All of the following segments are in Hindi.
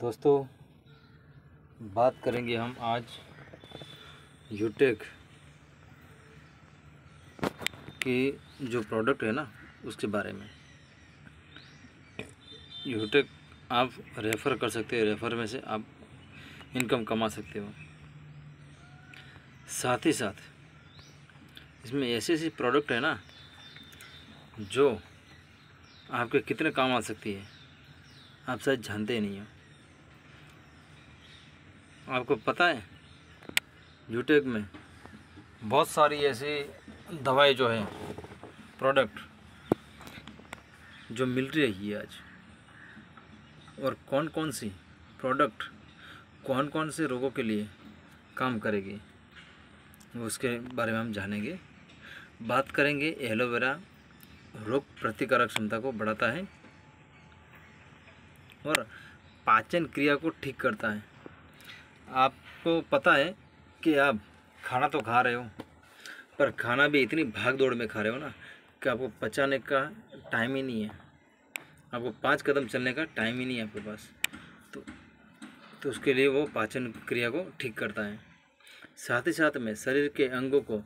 दोस्तों बात करेंगे हम आज यूटेक के जो प्रोडक्ट है ना उसके बारे में यूटेक आप रेफ़र कर सकते हो रेफ़र में से आप इनकम कमा सकते हो साथ ही साथ इसमें ऐसे ऐसी प्रोडक्ट है ना जो आपके कितने काम आ सकती है आप शायद जानते ही नहीं हो आपको पता है यूटेक में बहुत सारी ऐसी दवाई जो है प्रोडक्ट जो मिल रही है आज और कौन कौन सी प्रोडक्ट कौन कौन से रोगों के लिए काम करेगी उसके बारे में हम जानेंगे बात करेंगे एलोवेरा रोग प्रतिकारक क्षमता को बढ़ाता है और पाचन क्रिया को ठीक करता है आपको पता है कि आप खाना तो खा रहे हो पर खाना भी इतनी भाग दौड़ में खा रहे हो ना कि आपको पचाने का टाइम ही नहीं है आपको पाँच कदम चलने का टाइम ही नहीं है आपके पास तो तो उसके लिए वो पाचन क्रिया को ठीक करता है साथ ही साथ में शरीर के अंगों को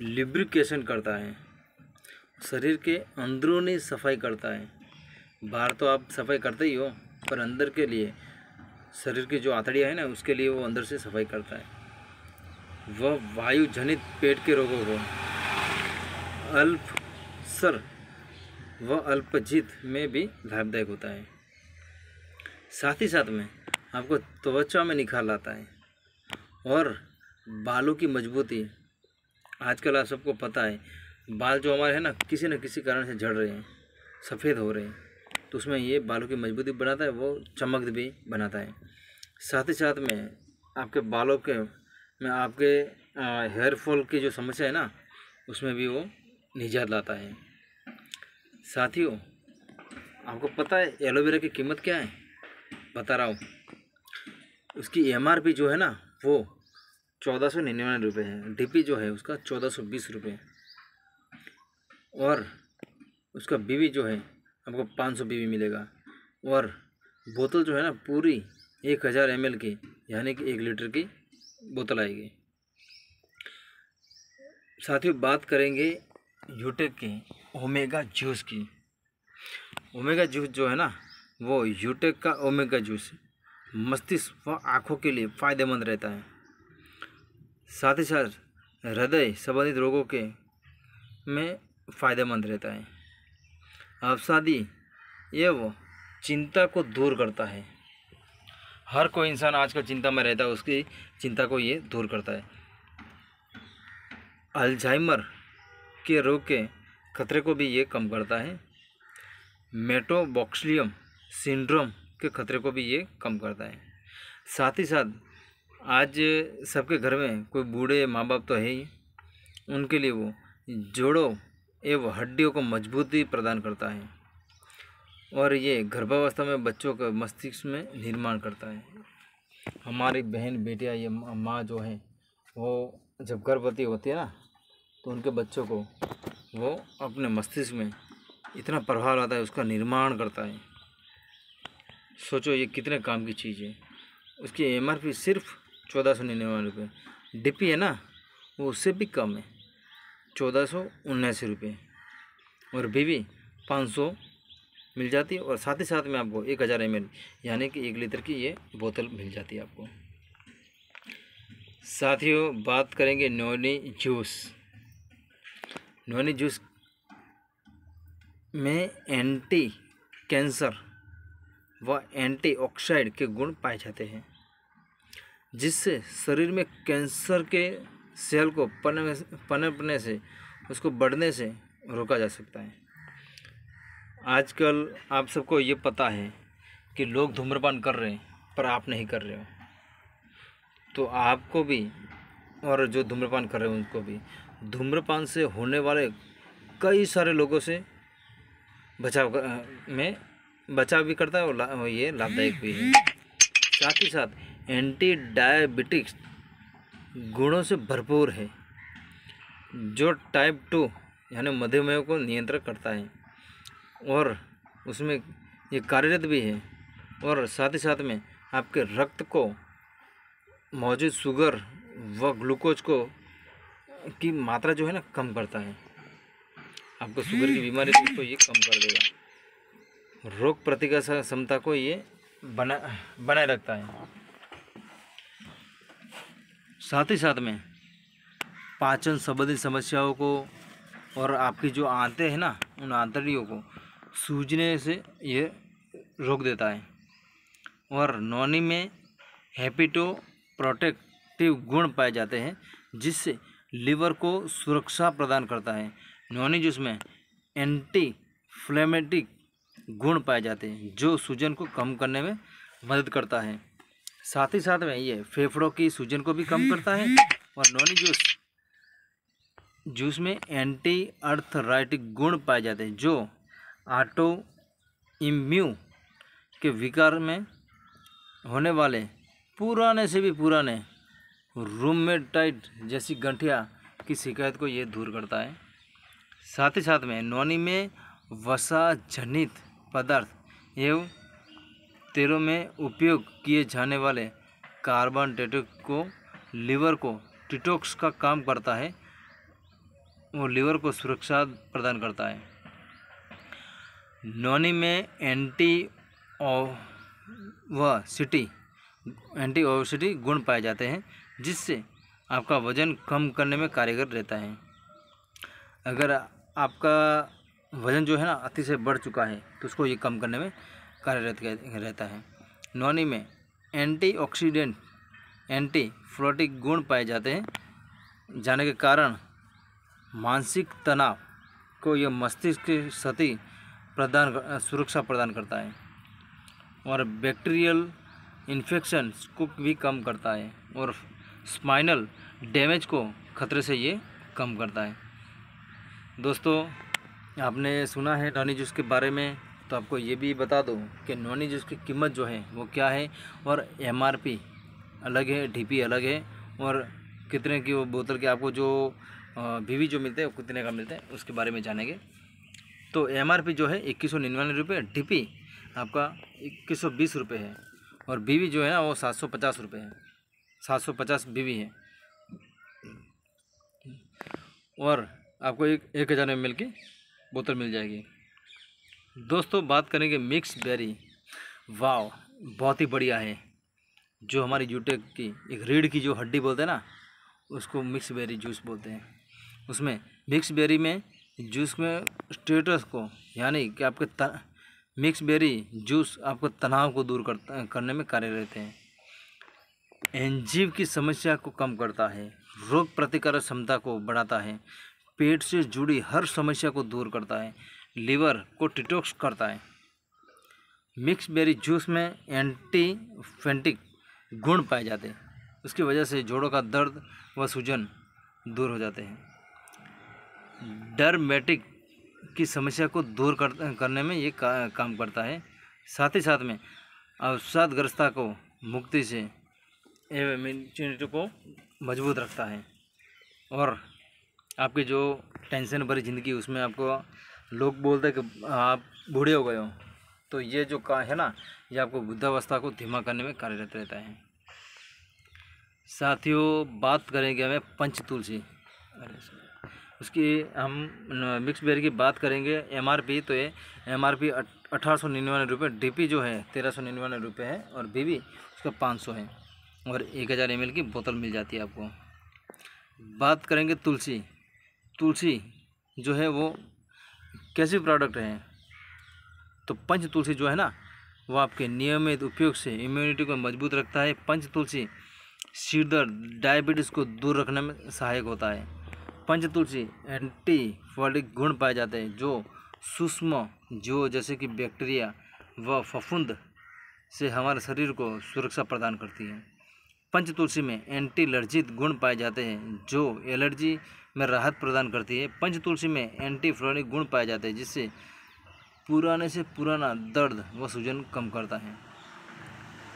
लिब्रिकेशन करता है शरीर के अंदरूनी सफाई करता है बाहर तो आप सफाई करते ही हो पर अंदर के लिए शरीर की जो आंतड़ियाँ है ना उसके लिए वो अंदर से सफाई करता है वह वायु जनित पेट के रोगों को अल्पसर व अल्पजित में भी लाभदायक होता है साथ ही साथ में आपको त्वचा में निखार लाता है और बालों की मजबूती आजकल आप सबको पता है बाल जो हमारे हैं ना किसी न किसी कारण से झड़ रहे हैं सफ़ेद हो रहे हैं तो उसमें ये बालों की मजबूती बनाता है वो चमक भी बनाता है साथ ही साथ में आपके बालों के में आपके हेयर फॉल की जो समस्या है ना उसमें भी वो निजात लाता है साथियों आपको पता है एलोवेरा की कीमत क्या है बता रहा हूँ उसकी एम जो है ना वो चौदह सौ निन्यानवे रुपये है डीपी जो है उसका चौदह सौ बीस रुपये और उसका बीवी जो है आपको पाँच सौ पी मिलेगा और बोतल जो है ना पूरी एक हज़ार एम की यानी कि एक लीटर की बोतल आएगी साथियों बात करेंगे यूटेक e की ओमेगा जूस की ओमेगा जूस जो है ना वो यूटेक e का ओमेगा जूस मस्तिष्क व आँखों के लिए फ़ायदेमंद रहता है साथ ही साथ हृदय संबंधित रोगों के में फ़ायदेमंद रहता है अवसादी ये वो चिंता को दूर करता है हर कोई इंसान आजकल चिंता में रहता है उसकी चिंता को ये दूर करता है अल्जाइमर के रोग के खतरे को भी ये कम करता है मेटोबॉक्सलियम सिंड्रोम के खतरे को भी ये कम करता है साथ ही साथ आज सबके घर में कोई बूढ़े माँ बाप तो है ही उनके लिए वो जोड़ों एवं हड्डियों को मजबूती प्रदान करता है और ये गर्भावस्था में बच्चों के मस्तिष्क में निर्माण करता है हमारी बहन बेटियाँ ये माँ जो है वो जब गर्भवती होती है ना तो उनके बच्चों को वो अपने मस्तिष्क में इतना प्रभाव आता है उसका निर्माण करता है सोचो ये कितने काम की चीज़ है उसकी एमआरपी सिर्फ चौदह सौ निन्यानवे रुपये डी है ना वो उससे भी कम है चौदह सौ उन्नासी रुपये और बीवी पाँच सौ मिल जाती है और साथ ही साथ में आपको एक हज़ार एम यानी कि एक लीटर की ये बोतल मिल जाती है आपको साथियों बात करेंगे नोनी जूस नोनी जूस में एंटी कैंसर व एंटीऑक्साइड के गुण पाए जाते हैं जिससे शरीर में कैंसर के सेल को पन पनपने से उसको बढ़ने से रोका जा सकता है आजकल आप सबको ये पता है कि लोग धूम्रपान कर रहे हैं पर आप नहीं कर रहे हो तो आपको भी और जो धूम्रपान कर रहे हैं उनको भी धूम्रपान से होने वाले कई सारे लोगों से बचाव में बचाव भी करता है और ये लाभदायक भी है साथ ही साथ एंटी डायबिटिक्स गुणों से भरपूर है जो टाइप टू यानी मधुमेह को नियंत्रण करता है और उसमें ये कार्यरत भी है और साथ ही साथ में आपके रक्त को मौजूद शुगर व ग्लूकोज को की मात्रा जो है ना कम करता है आपको शुगर की बीमारी को तो ये कम कर देगा रोग प्रतिकार क्षमता को ये बना बनाए रखता है साथ ही साथ में पाचन संबंधी समस्याओं को और आपकी जो आंतें हैं ना उन आंतड़ियों को सूजने से ये रोक देता है और नोनी में हैपिटो प्रोटेक्टिव गुण पाए जाते हैं जिससे लीवर को सुरक्षा प्रदान करता है नोनी जूस में एंटी फ्लेमेटिक गुण पाए जाते हैं जो सूजन को कम करने में मदद करता है साथ ही साथ में ये फेफड़ों की सूजन को भी कम करता है और नॉनी जूस जूस में एंटी अर्थराइटिक गुण पाए जाते हैं जो आटो इम्यू के विकार में होने वाले पुराने से भी पुराने रूममेटाइट जैसी गंठिया की शिकायत को ये दूर करता है साथ ही साथ में नॉनी में वसा जनित पदार्थ एवं तेलों में उपयोग किए जाने वाले कार्बन डेटोक्स को लीवर को टिटोक्स का काम करता है और लीवर को सुरक्षा प्रदान करता है नॉनी में एंटी व सिटी एंटी ओवसिटी गुण पाए जाते हैं जिससे आपका वज़न कम करने में कारगर रहता है अगर आपका वज़न जो है ना अति से बढ़ चुका है तो उसको ये कम करने में कार्यरत रहता है नोनी में एंटीऑक्सीडेंट एंटी फ्लोटिक गुण पाए जाते हैं जाने के कारण मानसिक तनाव को यह मस्तिष्क की क्षति प्रदान सुरक्षा प्रदान करता है और बैक्टीरियल इन्फेक्शन को भी कम करता है और स्पाइनल डैमेज को खतरे से ये कम करता है दोस्तों आपने सुना है टॉनी जूस के बारे में तो आपको ये भी बता दूँ कि नॉन एज उसकी कीमत जो है वो क्या है और एम अलग है डी अलग है और कितने की वो बोतल के आपको जो बीवी जो मिलते हैं कितने का मिलता है उसके बारे में जानेंगे तो एम जो है इक्कीस सौ निन्यानवे रुपये डी आपका इक्कीस सौ बीस रुपये है और बीवी जो है वो सात सौ पचास रुपये है सात सौ पचास बीवी है और आपको एक एक हज़ार एम एल की बोतल मिल जाएगी दोस्तों बात करेंगे मिक्स बेरी वाव बहुत ही बढ़िया है जो हमारी जूटे की एक रीढ़ की जो हड्डी बोलते हैं ना उसको मिक्स बेरी जूस बोलते हैं उसमें मिक्स बेरी में जूस में स्टेटस को यानी कि आपके त, मिक्स बेरी जूस आपको तनाव को दूर कर, करने में कार्य रहते हैं एंजीव की समस्या को कम करता है रोग प्रतिकारक क्षमता को बढ़ाता है पेट से जुड़ी हर समस्या को दूर करता है लीवर को डिटॉक्स करता है मिक्स बेरी जूस में एंटी फेंटिक गुण पाए जाते हैं उसकी वजह से जोड़ों का दर्द व सूजन दूर हो जाते हैं डरमेटिक की समस्या को दूर कर, करने में ये का, काम करता है साथ ही साथ में अवसादग्रस्तता को मुक्ति से एवं इम्यूनिटी को मजबूत रखता है और आपकी जो टेंशन भरी ज़िंदगी उसमें आपको लोग बोलते हैं कि आप बूढ़े हो गए हो तो ये जो का है ना ये आपको बुद्धावस्था को धीमा करने में कार्यरत रहता है साथियों बात करेंगे हमें पंच तुलसी उसकी हम मिक्स बेरी की बात करेंगे एमआरपी तो ये एम आर पी अठारह सौ निन्यानवे रुपये डी पी जो है तेरह सौ निन्यानवे रुपये है और बी बी उसका पाँच सौ है और एक हज़ार एम की बोतल मिल जाती है आपको बात करेंगे तुलसी तुलसी जो है वो कैसे प्रोडक्ट हैं तो पंच तुलसी जो है ना वो आपके नियमित उपयोग से इम्यूनिटी को मजबूत रखता है पंच तुलसी सिर दर्द डायबिटीज़ को दूर रखने में सहायक होता है पंच तुलसी एंटी फॉलिक गुण पाए जाते हैं जो सूक्ष्म जो जैसे कि बैक्टीरिया व फफूंद से हमारे शरीर को सुरक्षा प्रदान करती है पंच तुलसी में एंटी एलर्जिक गुण पाए जाते हैं जो एलर्जी में राहत प्रदान करती है पंच तुलसी में एंटी फ्लोरिक गुण पाए जाते हैं जिससे पुराने से पुराना दर्द व सूजन कम करता है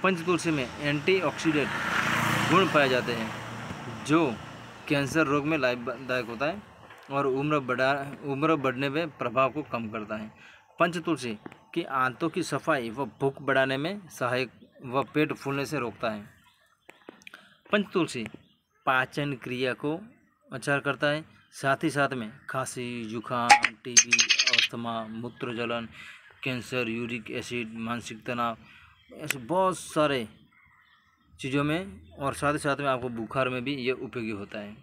पंच तुलसी में एंटीऑक्सीडेंट गुण पाए जाते हैं जो कैंसर रोग में लाभदायक होता है और उम्र बढ़ा उम्र बढ़ने में प्रभाव को कम करता है पंच तुलसी की आंतों की सफाई व भूख बढ़ाने में सहायक व पेट फूलने से रोकता है पंच तुलसी पाचन क्रिया को अच्छा करता है साथ ही साथ में खांसी जुकाम टीबी अस्थमा मूत्र जलन कैंसर यूरिक एसिड मानसिक तनाव ऐसे बहुत सारे चीज़ों में और साथ ही साथ में आपको बुखार में भी ये उपयोगी होता है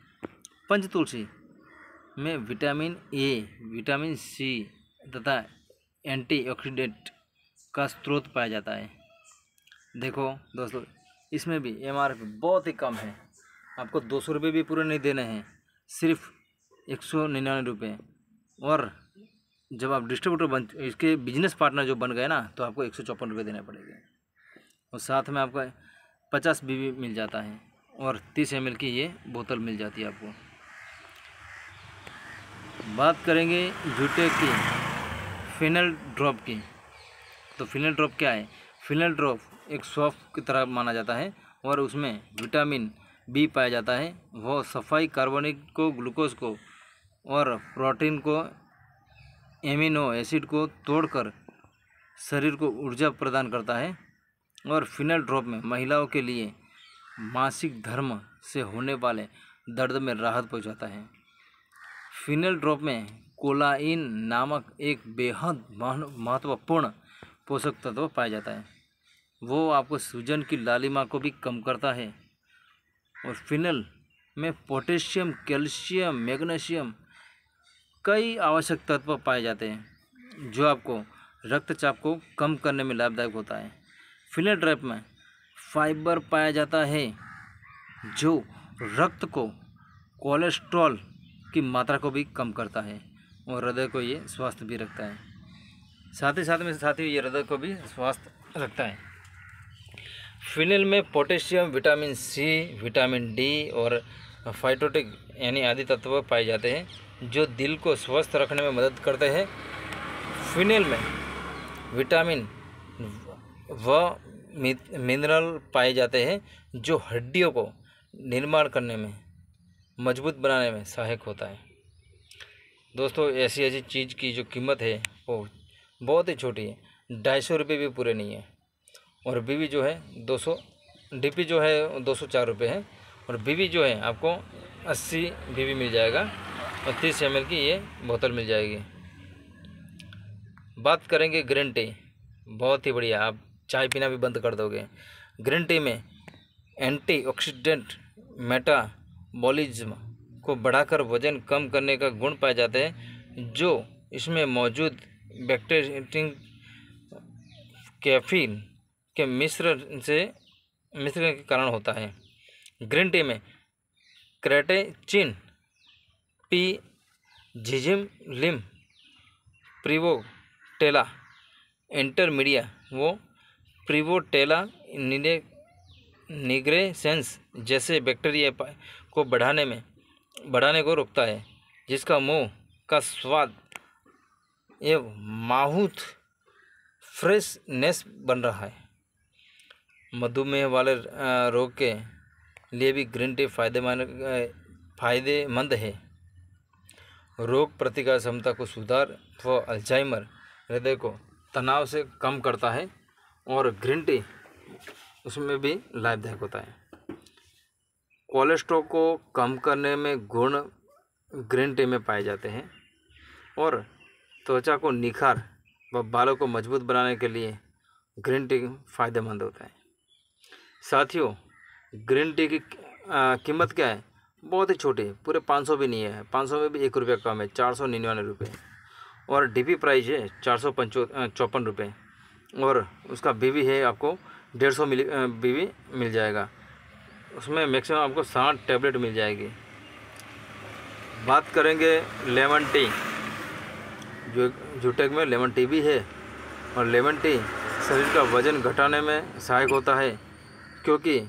पंच तुलसी में विटामिन ए विटामिन सी तथा एंटीऑक्सीडेंट का स्रोत पाया जाता है देखो दोस्तों इसमें भी एम आर बहुत ही कम है आपको दो सौ रुपये भी पूरे नहीं देने हैं सिर्फ एक सौ निन्यानवे रुपये और जब आप डिस्ट्रीब्यूटर बन इसके बिजनेस पार्टनर जो बन गए ना तो आपको एक सौ चौपन रुपये देने पड़ेंगे और साथ में आपका पचास बी मिल जाता है और तीस एम की ये बोतल मिल जाती है आपको बात करेंगे जूटे की फिनल ड्रॉप की तो फिनल ड्रॉप क्या है फिनल ड्रॉप एक सौफ की तरह माना जाता है और उसमें विटामिन बी पाया जाता है वह सफाई कार्बनिक को ग्लूकोज को और प्रोटीन को एमिनो एसिड को तोड़कर शरीर को ऊर्जा प्रदान करता है और फिनल ड्रॉप में महिलाओं के लिए मासिक धर्म से होने वाले दर्द में राहत पहुंचाता है फिनल ड्रॉप में कोलाइन नामक एक बेहद महत्वपूर्ण पोषक तत्व पाया जाता है वो आपको सूजन की लालिमा को भी कम करता है और फिनल में पोटेशियम कैल्शियम मैग्नीशियम कई आवश्यक तत्व पाए जाते हैं जो आपको रक्तचाप को कम करने में लाभदायक होता है फिनल ड्रैप में फाइबर पाया जाता है जो रक्त को कोलेस्ट्रॉल की मात्रा को भी कम करता है और हृदय को ये स्वस्थ भी रखता है साथ ही साथ में साथ ही ये हृदय को भी स्वस्थ रखता है फिनल में potassium vitamin C vitamin D और फाइटोटिक यानी आदि तत्व पाए जाते हैं जो दिल को स्वस्थ रखने में मदद करते हैं फिनेल में विटामिन व मिनरल पाए जाते हैं जो हड्डियों को निर्माण करने में मजबूत बनाने में सहायक होता है दोस्तों ऐसी ऐसी चीज़ की जो कीमत है वो बहुत ही छोटी है ढाई सौ रुपये भी पूरे नहीं है और बीवी जो है दो सौ डीपी जो है दो सौ चार रुपये है और बीवी जो है आपको अस्सी बीवी मिल जाएगा और तीस एम की ये बोतल मिल जाएगी बात करेंगे ग्रीन टी बहुत ही बढ़िया आप चाय पीना भी बंद कर दोगे ग्रीन टी में एंटी ऑक्सीडेंट मेटाबॉलिज्म को बढ़ाकर वजन कम करने का गुण पाए जाते हैं जो इसमें मौजूद बैक्टेरिया कैफीन के मिश्र से मिश्र के कारण होता है ग्रीन टी में क्रेटेचिन पी झिझिम लिम टेला इंटरमीडिया वो प्रिवोटेला टेला निग्रेसेंस जैसे बैक्टीरिया को बढ़ाने में बढ़ाने को रोकता है जिसका मुंह का स्वाद एवं माहूत फ्रेशनेस बन रहा है मधुमेह वाले रोग के लिए भी ग्रीन टी फायदेमंद फायदेमंद है रोग प्रतिकार क्षमता को सुधार व अल्जाइमर हृदय को तनाव से कम करता है और ग्रीन टी उसमें भी लाभदायक होता है कोलेस्ट्रॉल को कम करने में गुण ग्रीन टी में पाए जाते हैं और त्वचा को निखार व बालों को मजबूत बनाने के लिए ग्रीन टी फायदेमंद होता है साथियों ग्रीन टी की कीमत क्या है बहुत ही छोटी पूरे पाँच सौ भी नहीं है पाँच सौ में भी एक रुपया कम है चार सौ निन्यानवे रुपये और डीपी प्राइस है चार सौ पंचो चौपन रुपये और उसका बीवी है आपको डेढ़ सौ मिली बीवी मिल जाएगा उसमें मैक्सिमम आपको साठ टैबलेट मिल जाएगी बात करेंगे लेमन टी जो जूटेक में लेमन टी भी है और लेमन टी शरीर का वज़न घटाने में सहायक होता है क्योंकि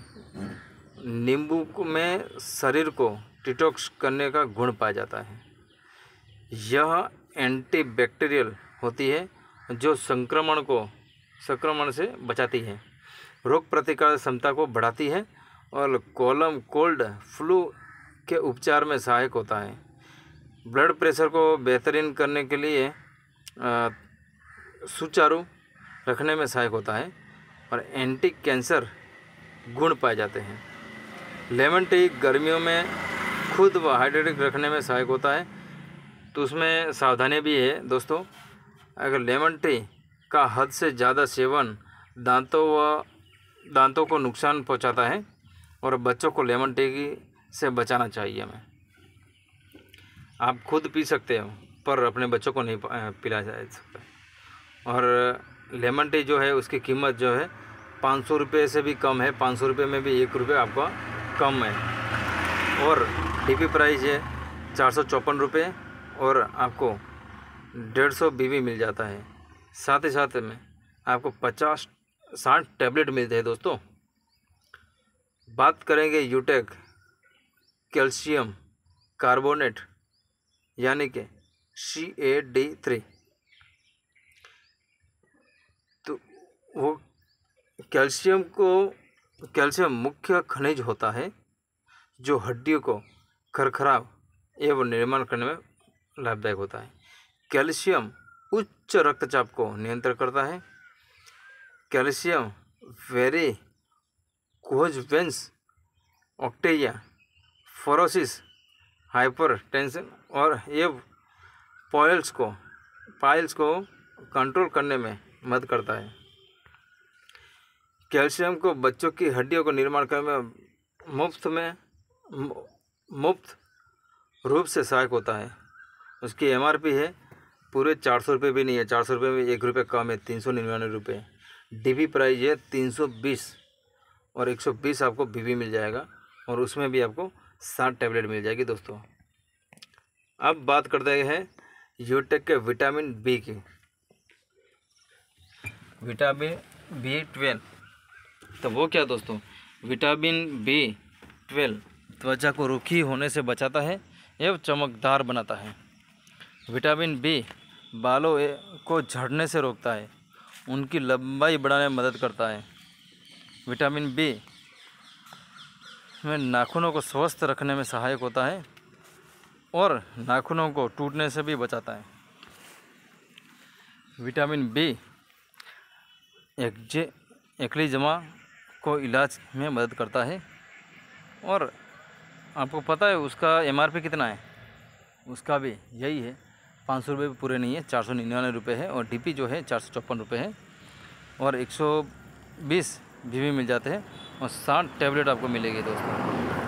नींबू में शरीर को डिटॉक्स करने का गुण पाया जाता है यह एंटीबैक्टीरियल होती है जो संक्रमण को संक्रमण से बचाती है रोग प्रतिकार क्षमता को बढ़ाती है और कोलम कोल्ड फ्लू के उपचार में सहायक होता है ब्लड प्रेशर को बेहतरीन करने के लिए सुचारू रखने में सहायक होता है और एंटी कैंसर गुण पाए जाते हैं लेमन टी गर्मियों में खुद व हाइड्रेटिक रखने में सहायक होता है तो उसमें सावधानी भी है दोस्तों अगर लेमन टी का हद से ज़्यादा सेवन दांतों व दांतों को नुकसान पहुंचाता है और बच्चों को लेमन टी से बचाना चाहिए हमें आप खुद पी सकते हो पर अपने बच्चों को नहीं पिला जा सकता और लेमन टी जो है उसकी कीमत जो है पाँच सौ रुपये से भी कम है पाँच सौ रुपये में भी एक रुपये आपका कम है और डी पी प्राइस है चार सौ चौपन रुपये और आपको डेढ़ सौ बी मिल जाता है साथ ही साथ में आपको पचास साठ टैबलेट मिलते हैं दोस्तों बात करेंगे यूटेक कैल्शियम कार्बोनेट यानी कि सी ए डी थ्री तो वो कैल्शियम को कैल्शियम मुख्य खनिज होता है जो हड्डियों को खरखराव एवं निर्माण करने में लाभदायक होता है कैल्शियम उच्च रक्तचाप को नियंत्रण करता है कैल्शियम वेरे कोहजवेंस ऑक्टेरिया फोरोसिस हाइपरटेंशन और एव पॉयल्स को पाइल्स को कंट्रोल करने में मदद करता है कैल्शियम को बच्चों की हड्डियों को निर्माण करने में मुफ्त में मुफ्त रूप से सहायक होता है उसकी एमआरपी है पूरे चार सौ रुपये भी नहीं है चार सौ रुपये में एक रुपये कम है तीन सौ निन्यानवे रुपये डी प्राइस है तीन सौ बीस और एक सौ बीस आपको बी मिल जाएगा और उसमें भी आपको सात टैबलेट मिल जाएगी दोस्तों अब बात करते हैं यूटेक e के विटामिन बी की विटामिन बी ट्वेल्व तो वो क्या दोस्तों विटामिन बी ट्वेल्व त्वचा को रूखी होने से बचाता है एवं चमकदार बनाता है विटामिन बी बालों को झड़ने से रोकता है उनकी लंबाई बढ़ाने में मदद करता है विटामिन बी में नाखूनों को स्वस्थ रखने में सहायक होता है और नाखूनों को टूटने से भी बचाता है विटामिन बी एक्जे एकली जमा को इलाज में मदद करता है और आपको पता है उसका एमआरपी कितना है उसका भी यही है पाँच सौ रुपये पूरे नहीं है चार सौ निन्यानवे रुपये है और डीपी जो है चार सौ छप्पन रुपये है और एक सौ बीस भी, भी मिल जाते हैं और साठ टैबलेट आपको मिलेगी दोस्तों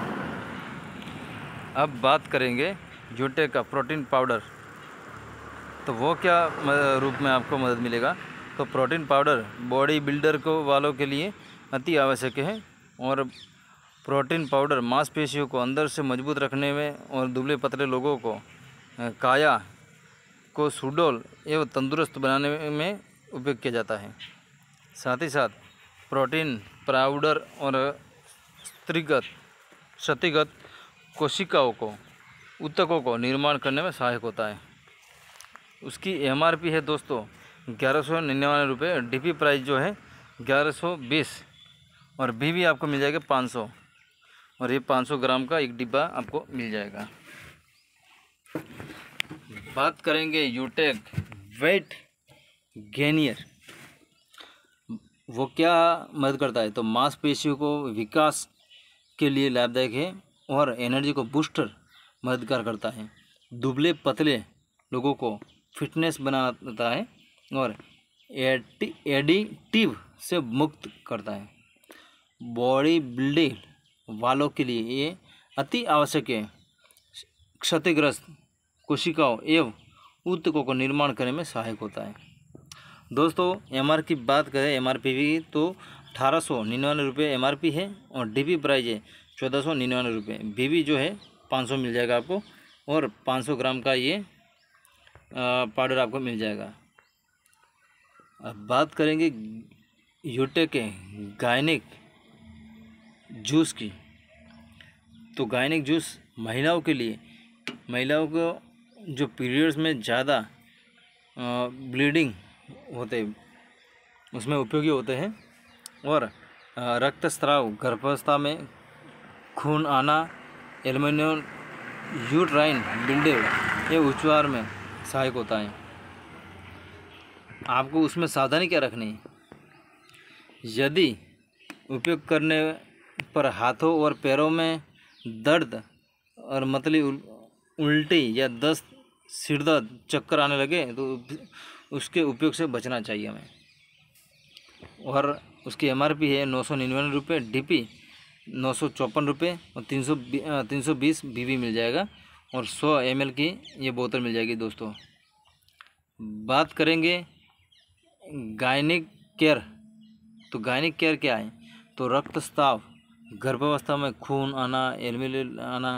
अब बात करेंगे जूटे का प्रोटीन पाउडर तो वो क्या रूप में आपको मदद मिलेगा तो प्रोटीन पाउडर बॉडी बिल्डर को वालों के लिए अति आवश्यक है और प्रोटीन पाउडर मांसपेशियों को अंदर से मजबूत रखने में और दुबले पतले लोगों को काया को सुडोल एवं तंदुरुस्त बनाने में उपयोग किया जाता है साथ ही साथ प्रोटीन पाउडर और स्त्रीगत क्षतिगत कोशिकाओं को उत्तकों को निर्माण करने में सहायक होता है उसकी एमआरपी है दोस्तों ग्यारह सौ निन्यानवे रुपये डी प्राइस जो है ग्यारह सौ बीस और भी भी आपको मिल जाएगा पाँच सौ और ये पाँच सौ ग्राम का एक डिब्बा आपको मिल जाएगा बात करेंगे यूटेक वेट गेनियर वो क्या मदद करता है तो मांसपेशियों को विकास के लिए लाभदायक है और एनर्जी को बूस्टर मददगार करता है दुबले पतले लोगों को फिटनेस बनाता है और एडिटिव से मुक्त करता है बॉडी बिल्डिंग वालों के लिए ये अति आवश्यक है क्षतिग्रस्त कोशिकाओं एवं ऊतकों को निर्माण करने में सहायक होता है दोस्तों एमआर की बात करें एम आर पी भी तो अठारह सौ निन्यानवे रुपये एम आर पी है और डी पी प्राइज है चौदह सौ निन्यानवे रुपये बी जो है पाँच सौ मिल जाएगा आपको और पाँच सौ ग्राम का ये पाउडर आपको मिल जाएगा अब बात करेंगे यूटेक e गायनिक जूस की तो गायनिक जूस महिलाओं के लिए महिलाओं को जो पीरियड्स में ज़्यादा ब्लीडिंग होते उसमें उपयोगी होते हैं और रक्तस्राव गर्भावस्था में खून आना एलमिनियम यूट्राइन बिल्डिंग ये उच्चवार में सहायक होता है आपको उसमें सावधानी क्या रखनी है यदि उपयोग करने पर हाथों और पैरों में दर्द और मतली उल्टी या दस्त सिरदर्द चक्कर आने लगे तो उसके उपयोग से बचना चाहिए हमें और उसकी एमआरपी है नौ सौ निन्यानवे रुपये डी पी नौ सौ चौपन रुपये और तीन सौ तीन सौ बीस बी मिल जाएगा और सौ एम की ये बोतल मिल जाएगी दोस्तों बात करेंगे गायनिक केयर तो गायनिक केयर क्या है तो रक्तस्ताव गर्भावस्था में खून आना एलमिल आना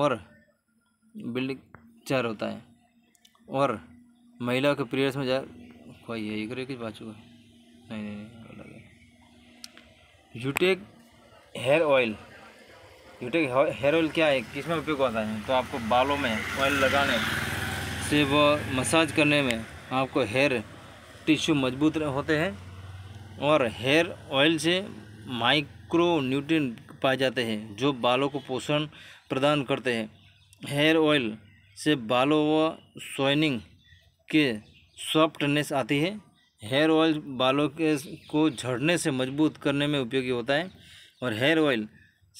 और बिल्डिंग चार होता है और महिला के पीरियड्स में जा कोई यही करे एक बात चुका नहीं नहीं नहीं अलग है यूटेक हेयर ऑयल यूटेक हेयर ऑयल क्या है किसमें उपयोग होता है तो आपको बालों में ऑयल लगाने से वो मसाज करने में आपको हेयर टिश्यू मजबूत होते हैं और हेयर ऑयल से माइक्रो न्यूट्रिन पाए जाते हैं जो बालों को पोषण प्रदान करते हैं हेयर ऑयल से बालों व सोइनिंग के सॉफ्टनेस आती है हेयर ऑयल बालों के को झड़ने से मजबूत करने में उपयोगी होता है और हेयर ऑयल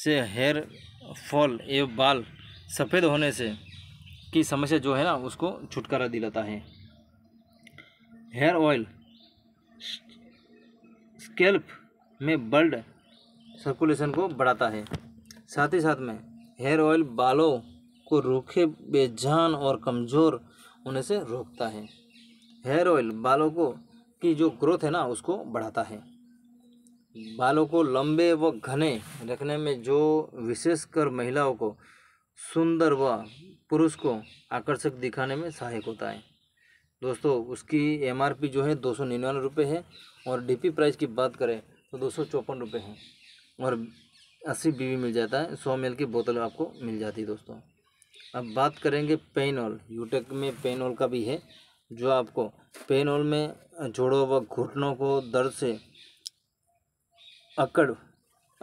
से हेयर फॉल एवं बाल सफ़ेद होने से की समस्या जो है ना उसको छुटकारा दिलाता है हेयर ऑयल स्केल्प में ब्लड सर्कुलेशन को बढ़ाता है साथ ही साथ में हेयर ऑयल बालों को रूखे बेजान और कमज़ोर होने से रोकता है हेयर ऑयल बालों को की जो ग्रोथ है ना उसको बढ़ाता है बालों को लंबे व घने रखने में जो विशेषकर महिलाओं को सुंदर व पुरुष को आकर्षक दिखाने में सहायक होता है दोस्तों उसकी एमआरपी जो है दो सौ निन्यानवे रुपये है और डीपी प्राइस की बात करें तो दो सौ चौपन रुपये है और अस्सी बी मिल जाता है सौ एम की बोतल आपको मिल जाती है दोस्तों अब बात करेंगे पेनॉल यूटेक e में पेनॉल का भी है जो आपको पेनॉल में जोड़ों व घुटनों को दर्द से अकड़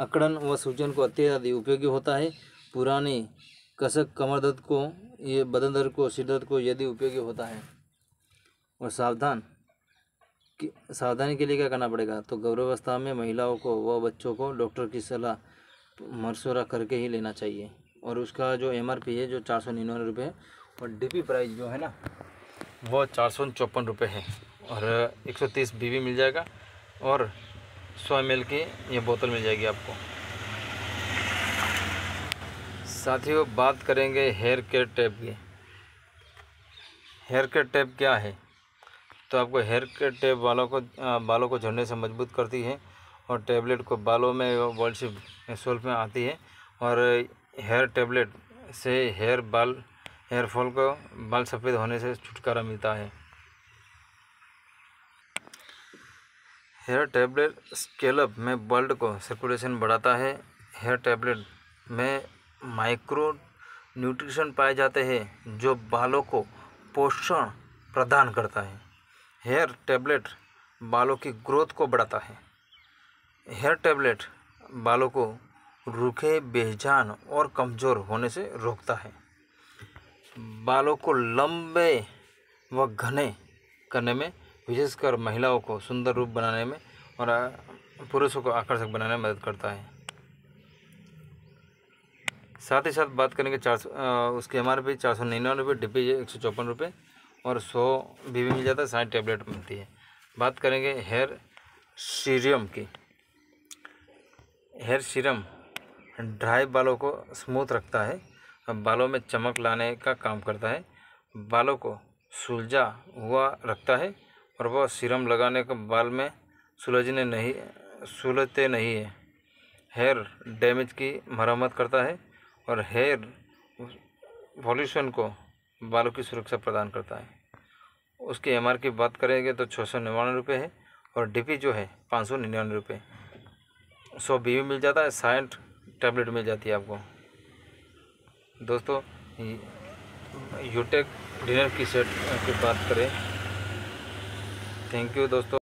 अकड़न व सूजन को अत्यधिक उपयोगी होता है पुराने कसक कमर दर्द को ये बदन दर्द को सिर दर्द को यदि उपयोगी होता है और सावधान सावधानी के लिए क्या करना पड़ेगा तो गर्भावस्था में महिलाओं को व बच्चों को डॉक्टर की सलाह मशवरा करके ही लेना चाहिए और उसका जो एम है जो चार सौ निन्यानवे रुपये है और डी प्राइस जो है ना वो चार सौ चौपन रुपये है और एक सौ तीस बी मिल जाएगा और सौ एम की ये बोतल मिल जाएगी आपको साथियों बात करेंगे हेयर केयर टैप की हेयर केयर टैप क्या है तो आपको हेयर के टेप बालों को बालों को झड़ने से मजबूत करती है और टेबलेट को बालों में वॉल्शिप सोल्फ में आती है और हेयर टेबलेट से हेयर बाल हेयर फॉल को बाल सफ़ेद होने से छुटकारा मिलता है हेयर टेबलेट स्केलअप में ब्लड को सर्कुलेशन बढ़ाता है हेयर टेबलेट में माइक्रो न्यूट्रिशन पाए जाते हैं जो बालों को पोषण प्रदान करता है हेयर टैबलेट बालों की ग्रोथ को बढ़ाता है हेयर टैबलेट बालों को रूखे बेजान और कमज़ोर होने से रोकता है बालों को लंबे व घने करने में विशेषकर महिलाओं को सुंदर रूप बनाने में और पुरुषों को आकर्षक बनाने में मदद करता है साथ ही साथ बात करेंगे चार सौ उसके एम आर पी चार सौ निन्यानवे रुपये डिब्बे एक सौ चौपन रुपये और सो भी, भी मिल जाता है साठ टेबलेट मिलती है बात करेंगे हेयर सीरम की हेयर सीरम ड्राई बालों को स्मूथ रखता है और बालों में चमक लाने का काम करता है बालों को सुलझा हुआ रखता है और वह सीरम लगाने के बाल में सुलझने नहीं सुलझते नहीं है हेयर डैमेज की मरम्मत करता है और हेयर पॉल्यूशन को बालों की सुरक्षा प्रदान करता है उसकी एम की बात करेंगे तो छः सौ निन्यानवे रुपये है और डी जो है पाँच सौ निन्यानवे रुपये सौ बी मिल जाता है साइंट टैबलेट मिल जाती है आपको दोस्तों यूटेक डिनर e की सेट की बात करें थैंक यू दोस्तों